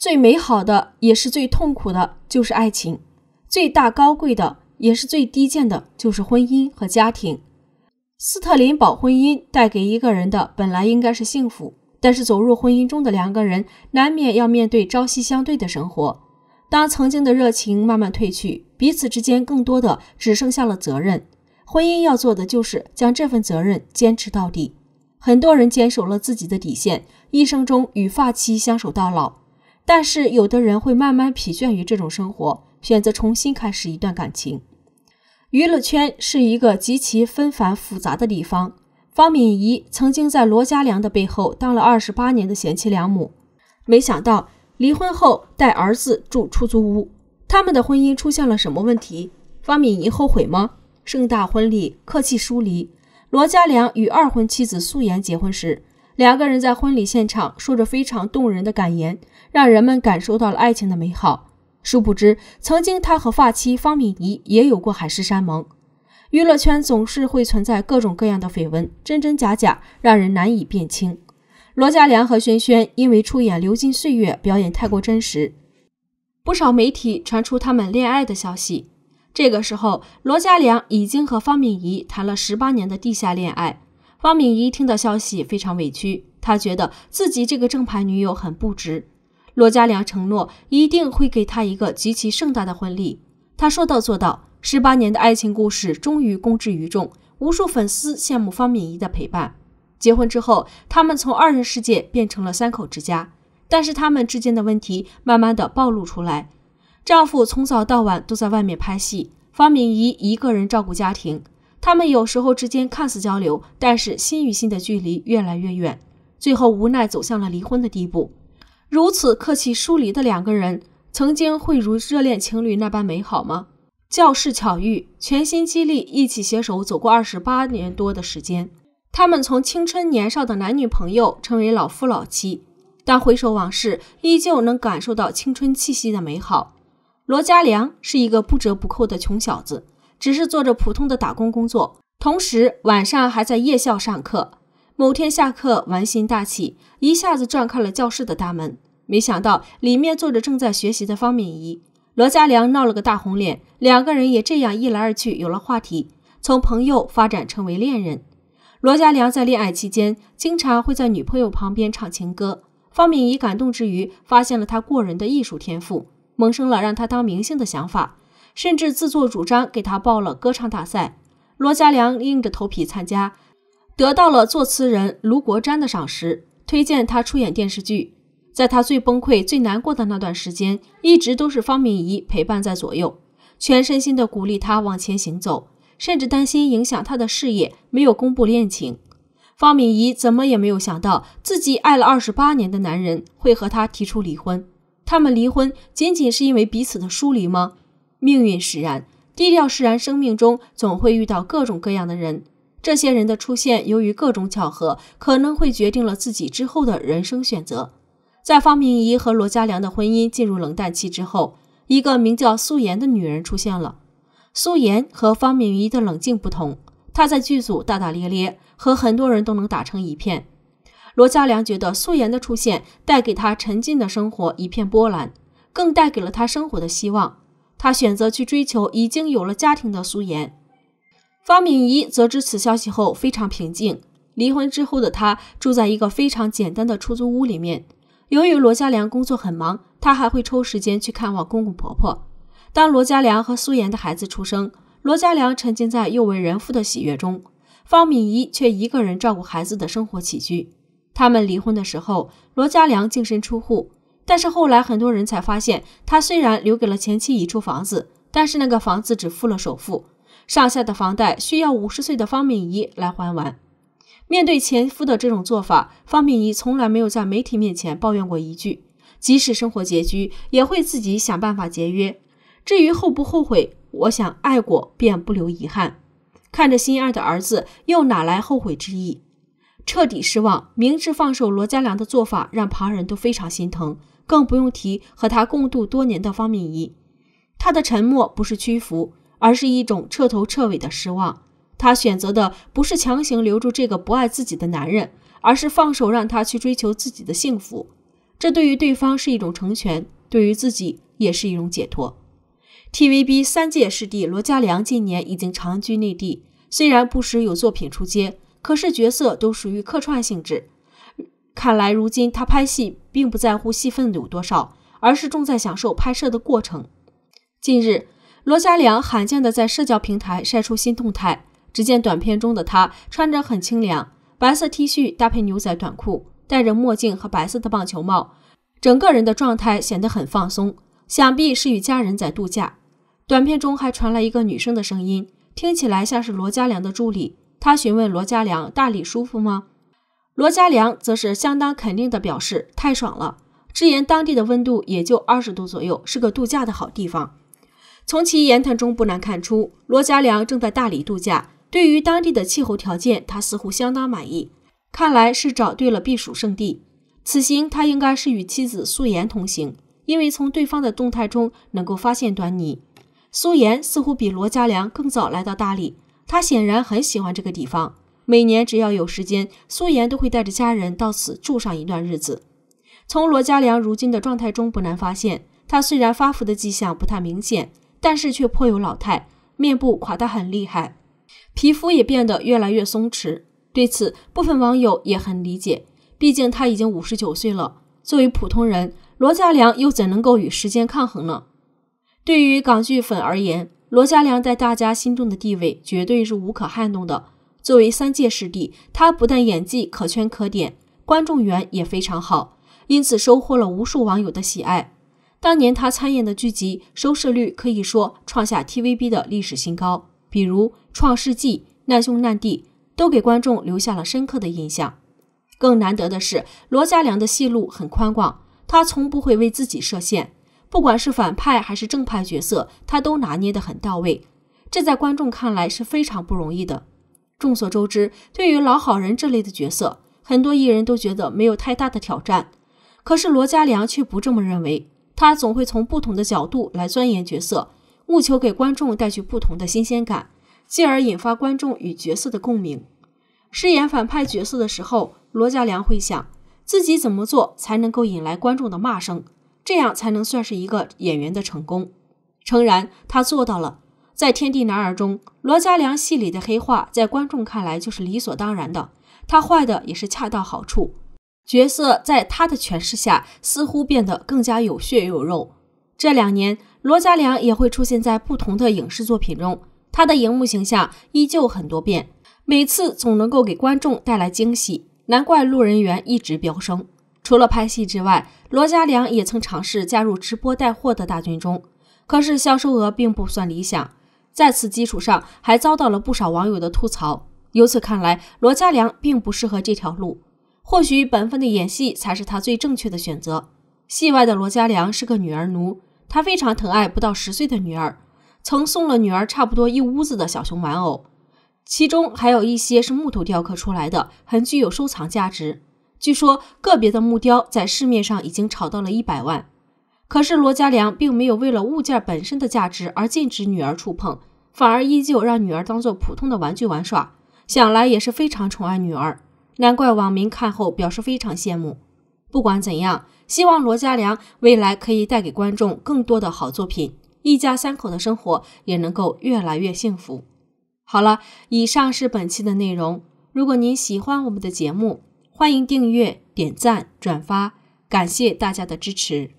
最美好的也是最痛苦的，就是爱情；最大高贵的也是最低贱的，就是婚姻和家庭。斯特林堡婚姻带给一个人的本来应该是幸福，但是走入婚姻中的两个人难免要面对朝夕相对的生活。当曾经的热情慢慢褪去，彼此之间更多的只剩下了责任。婚姻要做的就是将这份责任坚持到底。很多人坚守了自己的底线，一生中与发妻相守到老。但是有的人会慢慢疲倦于这种生活，选择重新开始一段感情。娱乐圈是一个极其纷繁复杂的地方。方敏仪曾经在罗嘉良的背后当了二十八年的贤妻良母，没想到离婚后带儿子住出租屋。他们的婚姻出现了什么问题？方敏仪后悔吗？盛大婚礼客气疏离。罗嘉良与二婚妻子素颜结婚时。两个人在婚礼现场说着非常动人的感言，让人们感受到了爱情的美好。殊不知，曾经他和发妻方敏仪也有过海誓山盟。娱乐圈总是会存在各种各样的绯闻，真真假假，让人难以辨清。罗嘉良和轩轩因为出演《流金岁月》，表演太过真实，不少媒体传出他们恋爱的消息。这个时候，罗嘉良已经和方敏仪谈了十八年的地下恋爱。方敏仪听到消息非常委屈，她觉得自己这个正牌女友很不值。罗嘉良承诺一定会给她一个极其盛大的婚礼，他说到做到。十八年的爱情故事终于公之于众，无数粉丝羡慕方敏仪的陪伴。结婚之后，他们从二人世界变成了三口之家，但是他们之间的问题慢慢的暴露出来。丈夫从早到晚都在外面拍戏，方敏仪一个人照顾家庭。他们有时候之间看似交流，但是心与心的距离越来越远，最后无奈走向了离婚的地步。如此客气疏离的两个人，曾经会如热恋情侣那般美好吗？教室巧遇，全心激励，一起携手走过二十八年多的时间。他们从青春年少的男女朋友，成为老夫老妻。但回首往事，依旧能感受到青春气息的美好。罗家良是一个不折不扣的穷小子。只是做着普通的打工工作，同时晚上还在夜校上课。某天下课，玩心大起，一下子撞开了教室的大门，没想到里面坐着正在学习的方敏仪。罗家良闹了个大红脸，两个人也这样，一来二去有了话题，从朋友发展成为恋人。罗家良在恋爱期间，经常会在女朋友旁边唱情歌。方敏仪感动之余，发现了他过人的艺术天赋，萌生了让他当明星的想法。甚至自作主张给他报了歌唱大赛，罗家良硬着头皮参加，得到了作词人卢国詹的赏识，推荐他出演电视剧。在他最崩溃、最难过的那段时间，一直都是方敏仪陪伴在左右，全身心地鼓励他往前行走，甚至担心影响他的事业，没有公布恋情。方敏仪怎么也没有想到，自己爱了二十八年的男人会和他提出离婚。他们离婚仅仅是因为彼此的疏离吗？命运使然，低调使然。生命中总会遇到各种各样的人，这些人的出现，由于各种巧合，可能会决定了自己之后的人生选择。在方明仪和罗嘉良的婚姻进入冷淡期之后，一个名叫素颜的女人出现了。素颜和方敏仪的冷静不同，她在剧组大大咧咧，和很多人都能打成一片。罗嘉良觉得素颜的出现带给他沉浸的生活一片波澜，更带给了他生活的希望。他选择去追求已经有了家庭的苏妍。方敏仪则知此消息后非常平静。离婚之后的她住在一个非常简单的出租屋里面。由于罗家良工作很忙，她还会抽时间去看望公公婆婆。当罗家良和苏妍的孩子出生，罗家良沉浸在又为人父的喜悦中，方敏仪却一个人照顾孩子的生活起居。他们离婚的时候，罗家良净身出户。但是后来很多人才发现，他虽然留给了前妻一处房子，但是那个房子只付了首付，上下的房贷需要五十岁的方敏仪来还完。面对前夫的这种做法，方敏仪从来没有在媒体面前抱怨过一句，即使生活拮据，也会自己想办法节约。至于后不后悔，我想爱过便不留遗憾，看着心爱的儿子，又哪来后悔之意？彻底失望，明智放手罗家良的做法让旁人都非常心疼。更不用提和他共度多年的方敏仪，他的沉默不是屈服，而是一种彻头彻尾的失望。他选择的不是强行留住这个不爱自己的男人，而是放手让他去追求自己的幸福。这对于对方是一种成全，对于自己也是一种解脱。TVB 三届师弟罗家良近年已经长居内地，虽然不时有作品出街，可是角色都属于客串性质。看来如今他拍戏并不在乎戏份有多少，而是重在享受拍摄的过程。近日，罗嘉良罕见的在社交平台晒出新动态。只见短片中的他穿着很清凉，白色 T 恤搭配牛仔短裤，戴着墨镜和白色的棒球帽，整个人的状态显得很放松，想必是与家人在度假。短片中还传来一个女生的声音，听起来像是罗嘉良的助理，他询问罗嘉良大理舒服吗？罗家良则是相当肯定地表示：“太爽了，直言当地的温度也就二十度左右，是个度假的好地方。”从其言谈中不难看出，罗家良正在大理度假，对于当地的气候条件，他似乎相当满意。看来是找对了避暑胜地。此行他应该是与妻子苏颜同行，因为从对方的动态中能够发现端倪。苏颜似乎比罗家良更早来到大理，他显然很喜欢这个地方。每年只要有时间，苏妍都会带着家人到此住上一段日子。从罗家良如今的状态中，不难发现，他虽然发福的迹象不太明显，但是却颇有老态，面部垮得很厉害，皮肤也变得越来越松弛。对此，部分网友也很理解，毕竟他已经五十九岁了。作为普通人，罗家良又怎能够与时间抗衡呢？对于港剧粉而言，罗家良在大家心中的地位绝对是无可撼动的。作为三届视帝，他不但演技可圈可点，观众缘也非常好，因此收获了无数网友的喜爱。当年他参演的剧集收视率可以说创下 TVB 的历史新高，比如《创世纪》《难兄难弟》都给观众留下了深刻的印象。更难得的是，罗家良的戏路很宽广，他从不会为自己设限，不管是反派还是正派角色，他都拿捏得很到位，这在观众看来是非常不容易的。众所周知，对于老好人这类的角色，很多艺人都觉得没有太大的挑战。可是罗嘉良却不这么认为，他总会从不同的角度来钻研角色，务求给观众带去不同的新鲜感，进而引发观众与角色的共鸣。饰演反派角色的时候，罗嘉良会想自己怎么做才能够引来观众的骂声，这样才能算是一个演员的成功。诚然，他做到了。在《天地男儿》中，罗家良戏里的黑化在观众看来就是理所当然的，他坏的也是恰到好处，角色在他的诠释下似乎变得更加有血有肉。这两年，罗家良也会出现在不同的影视作品中，他的荧幕形象依旧很多变，每次总能够给观众带来惊喜，难怪路人缘一直飙升。除了拍戏之外，罗家良也曾尝试加入直播带货的大军中，可是销售额并不算理想。在此基础上，还遭到了不少网友的吐槽。由此看来，罗嘉良并不适合这条路，或许本分的演戏才是他最正确的选择。戏外的罗嘉良是个女儿奴，他非常疼爱不到十岁的女儿，曾送了女儿差不多一屋子的小熊玩偶，其中还有一些是木头雕刻出来的，很具有收藏价值。据说，个别的木雕在市面上已经炒到了一百万。可是罗家良并没有为了物件本身的价值而禁止女儿触碰，反而依旧让女儿当做普通的玩具玩耍，想来也是非常宠爱女儿。难怪网民看后表示非常羡慕。不管怎样，希望罗家良未来可以带给观众更多的好作品，一家三口的生活也能够越来越幸福。好了，以上是本期的内容。如果您喜欢我们的节目，欢迎订阅、点赞、转发，感谢大家的支持。